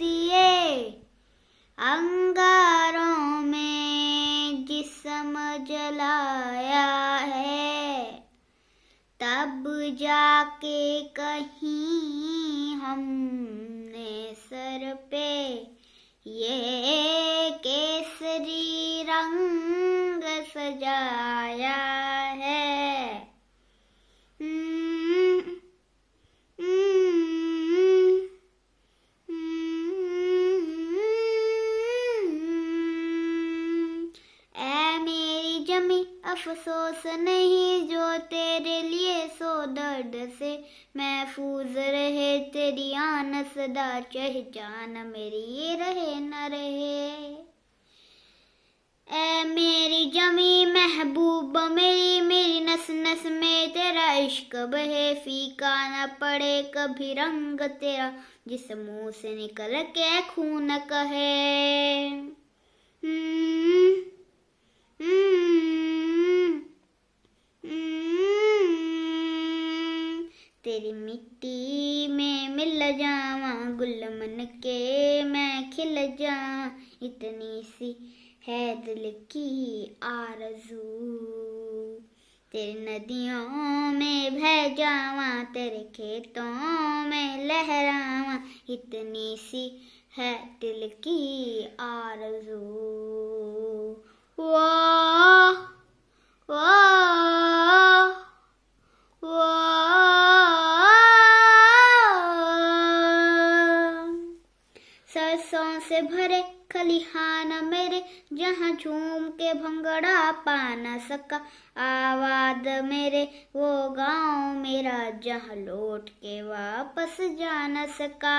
दिए अंगारों में जिसम जलाया है तब जाके कहीं हमने सर पे ये केसरी रंग सजाया जमी अफसोस नहीं जो तेरे लिए सो दर्द से महफूज रहे तेरी आन सदा चहचान मेरी ये रहे न रहे ए मेरी जमी महबूब मेरी मेरी नस नस में तेरा इश्क बहे फीका न पड़े कभी रंग तेरा जिस मुंह से निकल के खून कहे hmm. तेरी मिट्टी में मिल जावा गुल मन के मैं खिल जा इतनी सी है दिल की आरजू तेरी नदियों में बह जावा तेरे खेतों में लहरावा इतनी सी है दिल की आरजू सरसों से भरे खलिहान मेरे जहाँ झूम के भंगड़ा पा न सका आवाद मेरे वो गांव मेरा जहाँ लौट के वापस जा न सका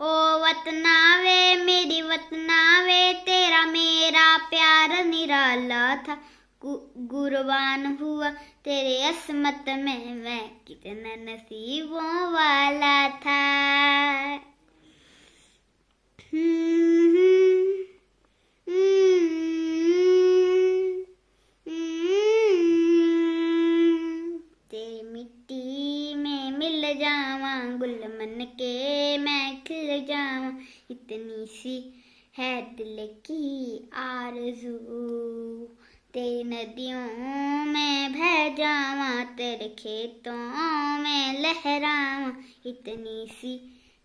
ओ वतना वे मेरी वतना वे तेरा मेरा प्यार निराला था गुरबान हुआ तेरे असमत में मैं कितना नसीबों वाला था जावा गुल मन के मैं खिल जावा इतनी सी है दिल की आरजू तेरी नदियों में बह जावा तेरे खेतों में लहरावा इतनी सी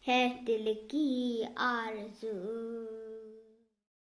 है दिल की आरजू